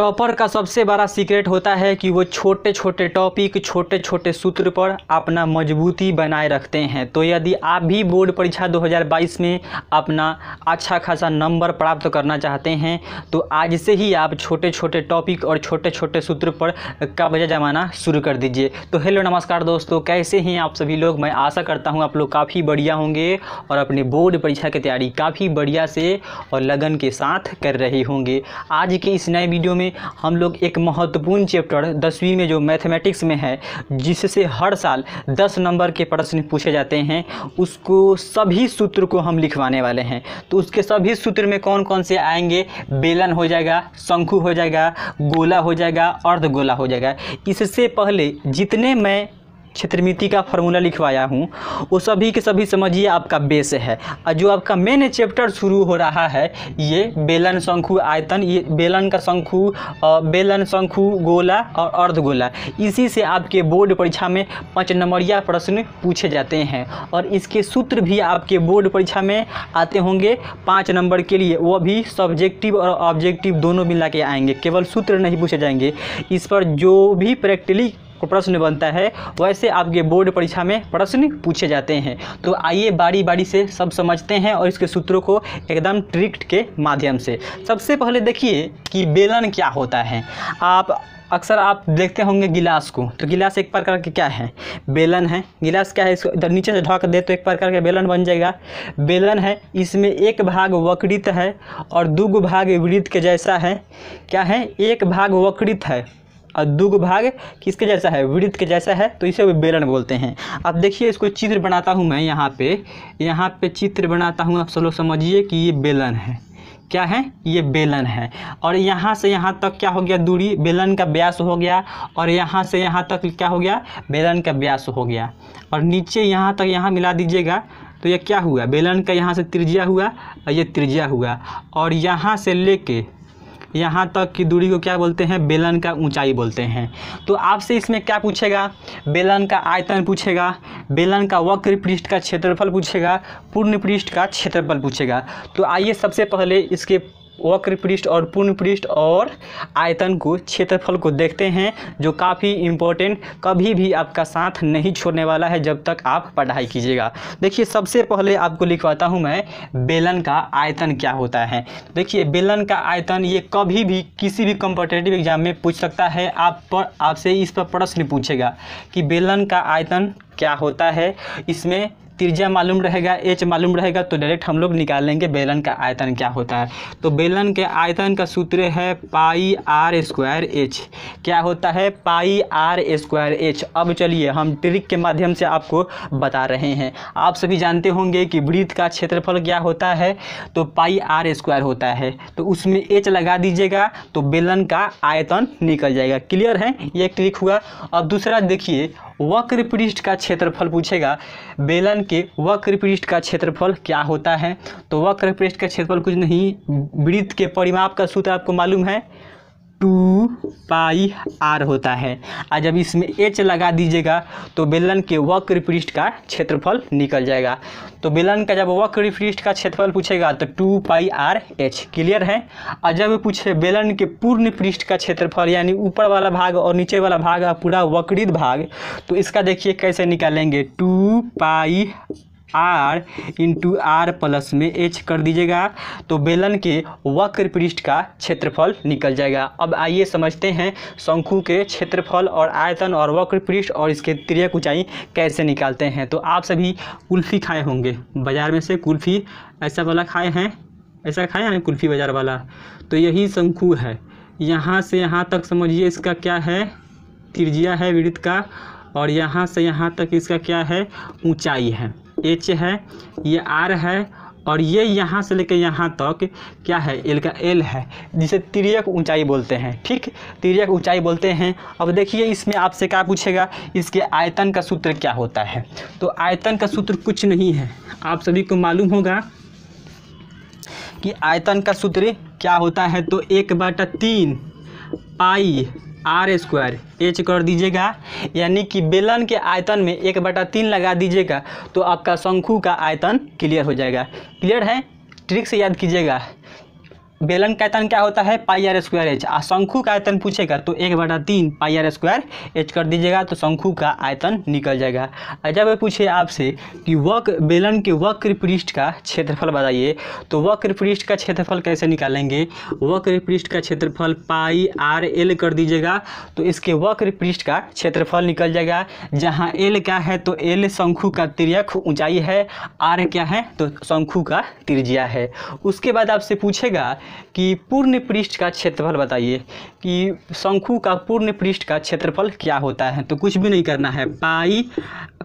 topper का सबसे बड़ा सीक्रेट होता है कि वो छोटे छोटे टॉपिक छोटे छोटे सूत्र पर अपना मजबूती बनाए रखते हैं तो यदि आप भी बोर्ड परीक्षा 2022 में अपना अच्छा खासा नंबर प्राप्त करना चाहते हैं तो आज से ही आप छोटे छोटे टॉपिक और छोटे छोटे सूत्र पर कब्जा जमाना शुरू कर दीजिए तो हेलो नमस्कार दोस्तों कैसे हैं आप सभी लोग मैं आशा करता हूँ आप लोग काफ़ी बढ़िया होंगे और अपने बोर्ड परीक्षा की तैयारी काफ़ी बढ़िया से और लगन के साथ कर रहे होंगे आज के इस नए वीडियो में हम लोग एक महत्वपूर्ण चैप्टर दसवीं में जो मैथमेटिक्स में है जिससे हर साल दस नंबर के प्रश्न पूछे जाते हैं उसको सभी सूत्र को हम लिखवाने वाले हैं तो उसके सभी सूत्र में कौन कौन से आएंगे बेलन हो जाएगा शंखु हो जाएगा गोला हो जाएगा अर्धगोला हो जाएगा इससे पहले जितने मैं क्षेत्रमिति का फॉर्मूला लिखवाया हूँ वो सभी के सभी समझिए आपका बेस है और जो आपका मेन चैप्टर शुरू हो रहा है ये बेलन शंखु आयतन ये बेलन का शंखु बेलन शंखु गोला और अर्धगोला इसी से आपके बोर्ड परीक्षा में पाँच नंबरिया प्रश्न पूछे जाते हैं और इसके सूत्र भी आपके बोर्ड परीक्षा में आते होंगे पाँच नंबर के लिए वह भी सब्जेक्टिव और ऑब्जेक्टिव दोनों मिला के आएंगे केवल सूत्र नहीं पूछे जाएंगे इस पर जो भी प्रैक्टिली को प्रश्न बनता है वैसे आपके बोर्ड परीक्षा में प्रश्न पूछे जाते हैं तो आइए बारी बारी से सब समझते हैं और इसके सूत्रों को एकदम ट्रिक्ट के माध्यम से सबसे पहले देखिए कि बेलन क्या होता है आप अक्सर आप देखते होंगे गिलास को तो गिलास एक प्रकार के क्या है बेलन है गिलास क्या है इसको इधर नीचे से ढक दे तो एक प्रकार का बेलन बन जाएगा बेलन है इसमें एक भाग वक्रित है और दुगो भाग वृत्त के जैसा है क्या है एक भाग वक्रित है और दुग भाग किसके जैसा है वृत्त के जैसा है तो इसे बेलन बोलते हैं अब देखिए इसको चित्र बनाता हूँ मैं यहाँ पे यहाँ पे चित्र बनाता हूँ आप सब समझिए कि ये बेलन है क्या है ये बेलन है और यहाँ से यहाँ तक क्या हो गया दूरी बेलन का व्यास हो गया और यहाँ से यहाँ तक क्या हो गया बेलन का व्यास हो गया और नीचे यहाँ तक यहाँ मिला दीजिएगा तो ये क्या हुआ बेलन का यहाँ से त्रिज्या हुआ और ये त्रिज्या हुआ और यहाँ से लेके यहाँ तक की दूरी को क्या बोलते हैं बेलन का ऊंचाई बोलते हैं तो आपसे इसमें क्या पूछेगा बेलन का आयतन पूछेगा बेलन का वक्र पृष्ठ का क्षेत्रफल पूछेगा पूर्ण पृष्ठ का क्षेत्रफल पूछेगा तो आइए सबसे पहले इसके वक्र पृष्ठ और पूर्ण पृष्ठ और आयतन को क्षेत्रफल को देखते हैं जो काफ़ी इम्पोर्टेंट कभी भी आपका साथ नहीं छोड़ने वाला है जब तक आप पढ़ाई कीजिएगा देखिए सबसे पहले आपको लिखवाता हूँ मैं बेलन का आयतन क्या होता है देखिए बेलन का आयतन ये कभी भी किसी भी कॉम्पिटेटिव एग्जाम में पूछ सकता है आप पर आपसे इस पर प्रश्न पूछेगा कि बेलन का आयतन क्या होता है इसमें त्रिज्या मालूम रहेगा एच मालूम रहेगा तो डायरेक्ट हम लोग निकाल लेंगे बेलन का आयतन क्या होता है तो बेलन के आयतन का सूत्र है पाई आर स्क्वायर एच क्या होता है पाई आर स्क्वायर एच अब चलिए हम ट्रिक के माध्यम से आपको बता रहे हैं आप सभी जानते होंगे कि वृत्त का क्षेत्रफल क्या होता है तो पाई आर स्क्वायर होता है तो उसमें एच लगा दीजिएगा तो बेलन का आयतन निकल जाएगा क्लियर है ये ट्रिक हुआ अब दूसरा देखिए वक्र पृष्ठ का क्षेत्रफल पूछेगा बेलन के वक्र पृष्ठ का क्षेत्रफल क्या होता है तो वक्र पृष्ठ का क्षेत्रफल कुछ नहीं वृत्त के परिमाप का सूत्र आपको मालूम है टू पाई आर होता है और जब इसमें एच लगा दीजिएगा तो बेलन के वक्र पृष्ठ का क्षेत्रफल निकल जाएगा तो बेलन का जब वक्र पृष्ठ का क्षेत्रफल पूछेगा तो two pi r h clear है और जब पूछे बेलन के पूर्ण पृष्ठ का क्षेत्रफल यानी ऊपर वाला भाग और नीचे वाला भाग पूरा वक्रित भाग तो इसका देखिए कैसे निकालेंगे two pi r into r plus में एच कर दीजिएगा तो बेलन के वक्र पृष्ठ का क्षेत्रफल निकल जाएगा अब आइए समझते हैं शंकु के क्षेत्रफल और आयतन और वक्र पृष्ठ और इसके त्रियक ऊंचाई कैसे निकालते हैं तो आप सभी कुल्फ़ी खाए होंगे बाज़ार में से कुल्फ़ी ऐसा वाला खाए हैं ऐसा खाए हैं कुल्फ़ी बाज़ार वाला तो यही शंकु है यहाँ से यहाँ तक समझिए इसका क्या है त्रिज्या है वृत्त का और यहाँ से यहाँ तक इसका क्या है ऊंचाई है एच है ये आर है और ये यहाँ से लेकर यहाँ तक क्या है एल का एल है जिसे तिरक ऊंचाई बोलते हैं ठीक तिरक ऊंचाई बोलते हैं अब देखिए इसमें आपसे क्या पूछेगा इसके आयतन का सूत्र क्या होता है तो आयतन का सूत्र कुछ नहीं है आप सभी को मालूम होगा कि आयतन का सूत्र क्या होता है तो एक बाटा तीन पाई आर स्क्वायर एच कर दीजिएगा यानी कि बेलन के आयतन में एक बटा तीन लगा दीजिएगा तो आपका शंखु का आयतन क्लियर हो जाएगा क्लियर है ट्रिक से याद कीजिएगा बेलन का आयतन क्या होता है पाई आर स्क्वायर एच और शंखु का आयतन पूछेगा तो एक बटा तीन पाई आर स्क्वायर एच कर दीजिएगा तो शंखु का आयतन निकल जाएगा और जब पूछे आपसे कि वक्र बेलन के वक्र पृष्ठ का क्षेत्रफल बताइए तो वक्र पृष्ठ का क्षेत्रफल कैसे निकालेंगे वक्र पृष्ठ का क्षेत्रफल पाई आर एल कर दीजिएगा तो इसके वक्र पृष्ठ का क्षेत्रफल निकल जाएगा जहाँ एल क्या है तो एल शंखु का तिरक ऊंचाई है आर क्या है तो शंखु का तिरजिया है उसके बाद आपसे पूछेगा कि पूर्ण पृष्ठ का क्षेत्रफल बताइए कि शंखु का पूर्ण पृष्ठ का क्षेत्रफल क्या होता है तो कुछ भी नहीं करना है पाई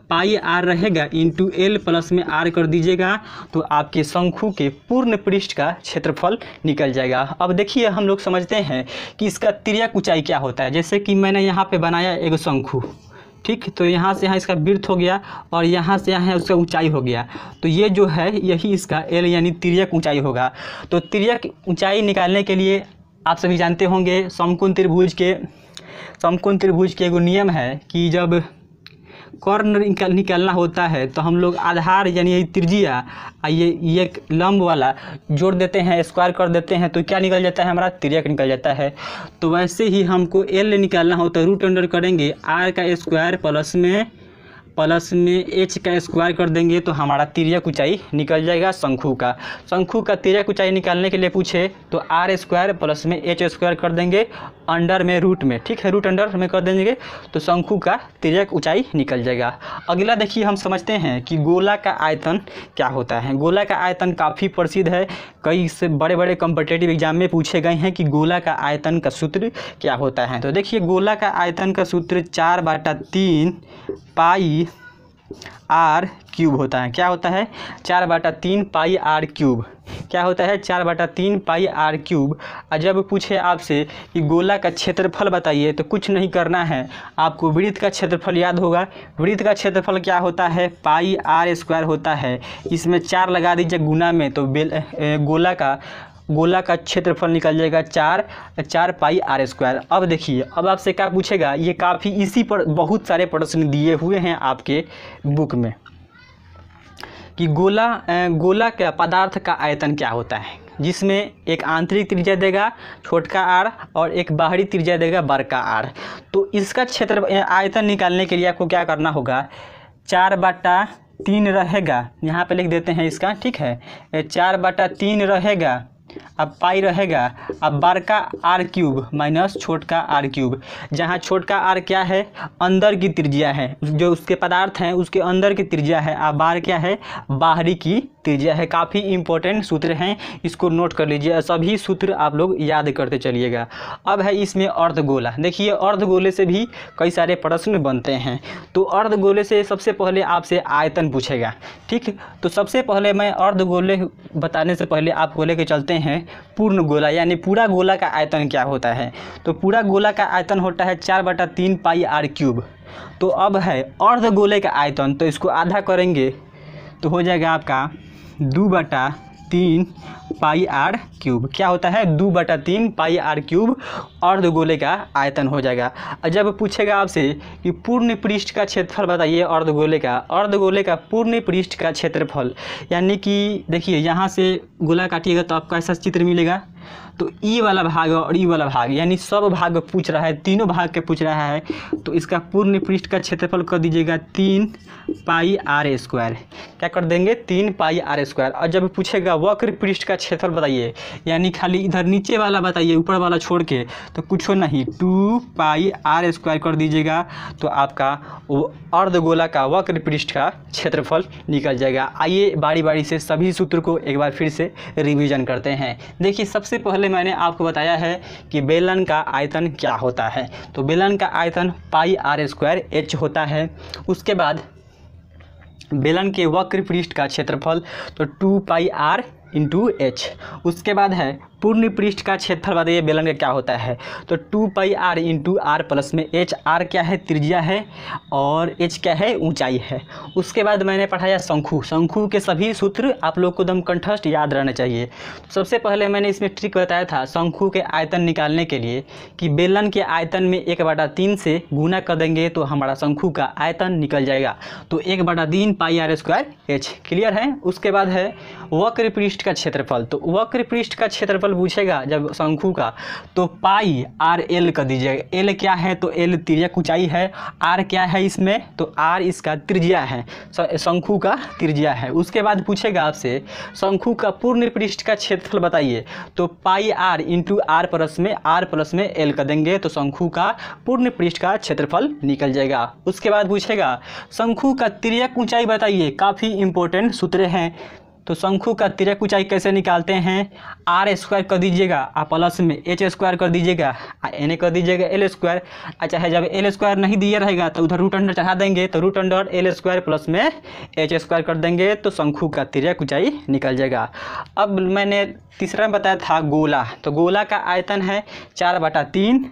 पाई आर रहेगा इंटू एल प्लस में आर कर दीजिएगा तो आपके शंखु के पूर्ण पृष्ठ का क्षेत्रफल निकल जाएगा अब देखिए हम लोग समझते हैं कि इसका त्रिया ऊंचाई क्या होता है जैसे कि मैंने यहाँ पे बनाया एक शंखु ठीक तो यहाँ से यहाँ इसका वृत्त हो गया और यहाँ से यहाँ उसका ऊंचाई हो गया तो ये जो है यही इसका एल यानी तिरक ऊंचाई होगा तो तिरक ऊंचाई निकालने के लिए आप सभी जानते होंगे समकुन त्रिभुज के समकुन त्रिभुज के एगो नियम है कि जब कॉर्नर निकलना होता है तो हम लोग आधार यानी त्रिजिया त्रिज्या ये ये एक लंब वाला जोड़ देते हैं स्क्वायर कर देते हैं तो क्या निकल जाता है हमारा त्रिज्यक निकल जाता है तो वैसे ही हमको एल निकालना हो तो रूट अंडर करेंगे आर का स्क्वायर प्लस में प्लस में एच का स्क्वायर कर देंगे तो हमारा तिरक ऊंचाई निकल जाएगा शंखु का शंखु का तिरक ऊंचाई निकालने के लिए पूछे तो आर स्क्वायर प्लस में एच स्क्वायर कर देंगे अंडर में रूट में ठीक है रूट अंडर में कर देंगे तो शंखु का तिरक ऊंचाई निकल जाएगा अगला देखिए हम समझते हैं कि गोला का आयतन क्या होता है गोला का आयतन काफ़ी प्रसिद्ध है कई से बड़े बड़े कॉम्पिटेटिव एग्जाम में पूछे गए हैं कि गोला का आयतन का सूत्र क्या होता है तो देखिए गोला का आयतन का सूत्र चार बाटा तीन पाई आर क्यूब होता है क्या होता है चार बाटा तीन पाई आर क्यूब क्या होता है चार बाटा तीन पाई आर क्यूब और जब पूछे आपसे कि गोला का क्षेत्रफल बताइए तो कुछ नहीं करना है आपको वृत्त का क्षेत्रफल याद होगा वृत्त का क्षेत्रफल क्या होता है पाई आर स्क्वायर होता है इसमें चार लगा दीजिए गुना में तो बेल गोला का गोला का क्षेत्रफल निकल जाएगा चार चार पाई आर स्क्वायर अब देखिए अब आपसे क्या पूछेगा ये काफ़ी इसी पर बहुत सारे प्रश्न दिए हुए हैं आपके बुक में कि गोला गोला का पदार्थ का आयतन क्या होता है जिसमें एक आंतरिक त्रिज्या देगा छोटका आर और एक बाहरी त्रिज्या देगा बड़का आर तो इसका क्षेत्र आयतन निकालने के लिए आपको क्या करना होगा चार बटा तीन रहेगा यहाँ पे लिख देते हैं इसका ठीक है चार बटा तीन रहेगा अब पाई रहेगा अब बार का आर क्यूब माइनस छोट का आर क्यूब जहाँ छोट का आर क्या है अंदर की त्रिज्या है जो उसके पदार्थ हैं उसके अंदर की त्रिज्या है अब बार क्या है बाहरी की त्रिज्या है काफ़ी इंपॉर्टेंट सूत्र हैं इसको नोट कर लीजिए सभी सूत्र आप लोग याद करते चलिएगा अब है इसमें अर्धगोला देखिए अर्धगोले से भी कई सारे प्रश्न बनते हैं तो अर्धगोले से सबसे पहले आपसे आयतन पूछेगा ठीक तो सबसे पहले मैं अर्धगोले बताने से पहले आप को लेकर चलते हैं पूर्ण गोला यानी पूरा गोला का आयतन क्या होता है तो पूरा गोला का आयतन होता है चार बटा तीन पाई आर क्यूब तो अब है अर्ध गोले का आयतन तो इसको आधा करेंगे तो हो जाएगा आपका दो बटा तीन पाई आर क्यूब क्या होता है दो बटा तीन पाई आर क्यूब अर्ध गोले का आयतन हो जाएगा जब पूछेगा आपसे कि पूर्ण पृष्ठ का क्षेत्रफल बताइए अर्ध गोले का अर्ध गोले का पूर्ण पृष्ठ का क्षेत्रफल यानी कि देखिए यहाँ से गोला काटिएगा तो आपको ऐसा चित्र मिलेगा तो ई वाला भाग और ई वाला भाग यानी सब भाग पूछ रहा है तीनों भाग के पूछ रहा है तो इसका पूर्ण पृष्ठ का क्षेत्रफल कर दीजिएगा तीन पाई आर स्क्वायर क्या कर देंगे तीन पाई आर स्क्वायर और जब पूछेगा वक्र पृष्ठ का क्षेत्रफल बताइए यानी खाली इधर नीचे वाला बताइए ऊपर वाला छोड़ के तो कुछ नहीं टू पाई आर स्क्वायर कर दीजिएगा तो आपका अर्धगोला का वक्र पृष्ठ का क्षेत्रफल निकल जाएगा आइए बारी बारी से सभी सूत्र को एक बार फिर से रिविजन करते हैं देखिए सबसे पहले पहले मैंने आपको बताया है कि बेलन का आयतन क्या होता है तो बेलन का आयतन पाई आर स्क्वायर एच होता है उसके बाद बेलन के वक्र पृष्ठ का क्षेत्रफल तो two pi r into h उसके बाद है पूर्ण पृष्ठ का क्षेत्रफल बताइए बेलन का क्या होता है तो two pi r into r plus में एच आर क्या है त्रिज्या है और एच क्या है ऊंचाई है उसके बाद मैंने पढ़ाया शंखु शंखु के सभी सूत्र आप लोग को दम कंठस्थ याद रहना चाहिए तो सबसे पहले मैंने इसमें ट्रिक बताया था शंखु के आयतन निकालने के लिए कि बेलन के आयतन में एक बटा तीन से गुना कर देंगे तो हमारा शंखु का आयतन निकल जाएगा तो एक बटा तीन pi r square h clear है उसके बाद है वक्र पृष्ठ का क्षेत्रफल तो वक्र पृष्ठ का क्षेत्रफल पूछेगा जब शंखु का तो पाई आर एल का दीजिएगा एल क्या है तो एल त्रिज्या ऊंचाई है आर क्या है इसमें तो आर इसका त्रिज्या है शंखु का त्रिज्या है उसके बाद पूछेगा आपसे शंखु का पूर्ण पृष्ठ का क्षेत्रफल बताइए तो pi r into r plus में आर प्लस में एल का देंगे तो शंखु का पूर्ण पृष्ठ का क्षेत्रफल निकल जाएगा उसके बाद पूछेगा शंखु का तिरक ऊंचाई बताइए काफ़ी इंपॉर्टेंट सूत्र हैं तो शंखु का तिरक ऊंचाई कैसे निकालते हैं आर स्क्वायर कर दीजिएगा आप प्लस में एच स्क्वायर कर दीजिएगा एन कर दीजिएगा एल स्क्वायर चाहे अच्छा, जब एल स्क्वायर नहीं दिया रहेगा तो उधर रूट अंडर चढ़ा देंगे तो root under l square plus में एच स्क्वायर कर देंगे तो शंखु का तिरक ऊंचाई निकल जाएगा अब मैंने तीसरा बताया था गोला तो गोला का आयतन है चार बटा तीन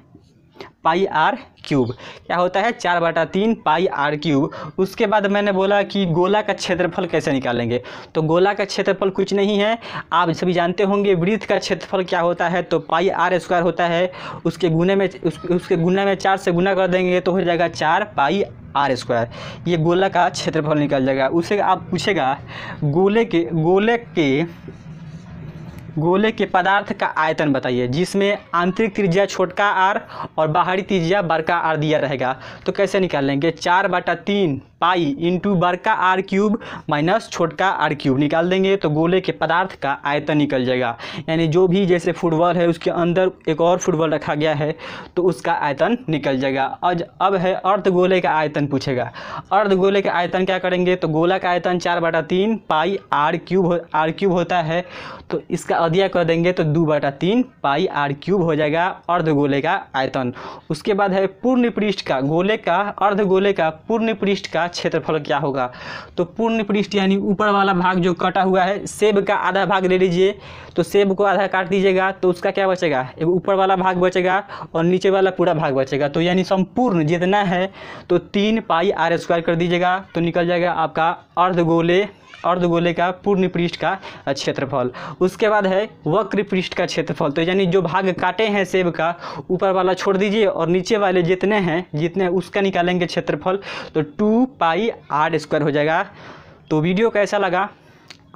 पाई आर क्यूब क्या होता है चार बटा तीन पाई आर क्यूब उसके बाद मैंने बोला कि गोला का क्षेत्रफल कैसे निकालेंगे तो गोला का क्षेत्रफल कुछ नहीं है आप सभी जानते होंगे वृत्त का क्षेत्रफल क्या होता है तो पाई आर स्क्वायर होता है उसके गुने में उस, उसके गुना में चार से गुना कर देंगे तो हो जाएगा चार पाई आर स्क्वायर ये गोला का क्षेत्रफल निकल जाएगा उसे आप पूछेगा गोले के गोले के गोले के पदार्थ का आयतन बताइए जिसमें आंतरिक त्रिज्या छोटका आर और बाहरी त्रिज्या बड़का आर दिया रहेगा तो कैसे निकाल लेंगे चार बटा तीन पाई इंटू बड़का आर क्यूब माइनस छोटका आर क्यूब निकाल देंगे तो गोले के पदार्थ का आयतन निकल जाएगा यानी जो भी जैसे फुटबॉल है उसके अंदर एक और फुटबॉल रखा गया है तो उसका आयतन निकल जाएगा और अब है अर्ध गोले का आयतन पूछेगा अर्ध गोले का आयतन क्या करेंगे तो गोला का आयतन चार बटा तीन pi r cube r cube होता है तो इसका अधिया कर देंगे तो दो बटा तीन पाई आर क्यूब हो जाएगा अर्ध गोले का आयतन उसके बाद है पूर्ण पृष्ठ का गोले का अर्ध गोले का पूर्ण पृष्ठ का क्षेत्रफल क्या होगा तो पूर्ण पृष्ठ यानी ऊपर वाला भाग जो कटा हुआ है सेब का आधा भाग ले लीजिए तो सेब को आधा काट दीजिएगा तो उसका क्या बचेगा एक ऊपर वाला भाग बचेगा और नीचे वाला पूरा भाग बचेगा तो यानी संपूर्ण जितना है तो तीन पाई आर स्क्वायर कर दीजिएगा तो निकल जाएगा आपका अर्धगोले अर्धगोले का पूर्ण पृष्ठ का क्षेत्रफल उसके बाद है वक्र पृष्ठ का क्षेत्रफल तो यानी जो भाग काटे हैं सेब का ऊपर वाला छोड़ दीजिए और नीचे वाले जितने हैं जितने उसका निकालेंगे क्षेत्रफल तो टू पाई आर स्क्वायर हो जाएगा तो वीडियो कैसा लगा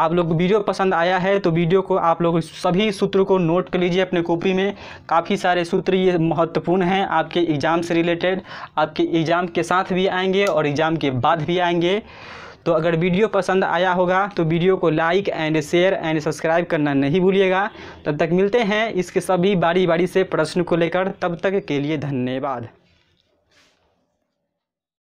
आप लोग वीडियो पसंद आया है तो वीडियो को आप लोग सभी सूत्रों को नोट कर लीजिए अपने कॉपी में काफ़ी सारे सूत्र ये महत्वपूर्ण हैं आपके एग्ज़ाम से रिलेटेड आपके एग्ज़ाम के साथ भी आएंगे और एग्ज़ाम के बाद भी आएंगे तो अगर वीडियो पसंद आया होगा तो वीडियो को like and share and subscribe करना नहीं भूलिएगा तब तक मिलते हैं इसके सभी बारी बारी से प्रश्न को लेकर तब तक के लिए धन्यवाद